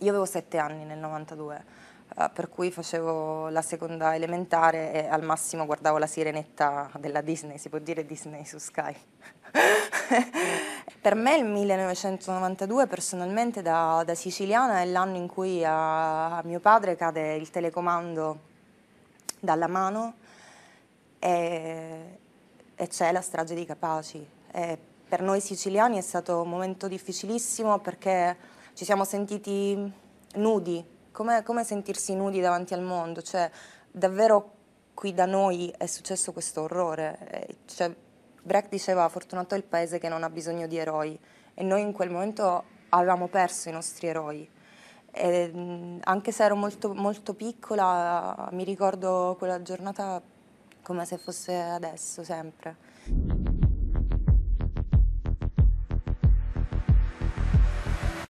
Io avevo sette anni nel 92, eh, per cui facevo la seconda elementare e al massimo guardavo la sirenetta della Disney, si può dire Disney su Sky. per me il 1992 personalmente da, da siciliana è l'anno in cui a, a mio padre cade il telecomando dalla mano e, e c'è la strage di Capaci. E per noi siciliani è stato un momento difficilissimo perché ci siamo sentiti nudi, come, come sentirsi nudi davanti al mondo, cioè davvero qui da noi è successo questo orrore, eh, cioè, Brecht diceva fortunato è il paese che non ha bisogno di eroi e noi in quel momento avevamo perso i nostri eroi. E, mm, anche se ero molto, molto piccola, mi ricordo quella giornata come se fosse adesso, sempre.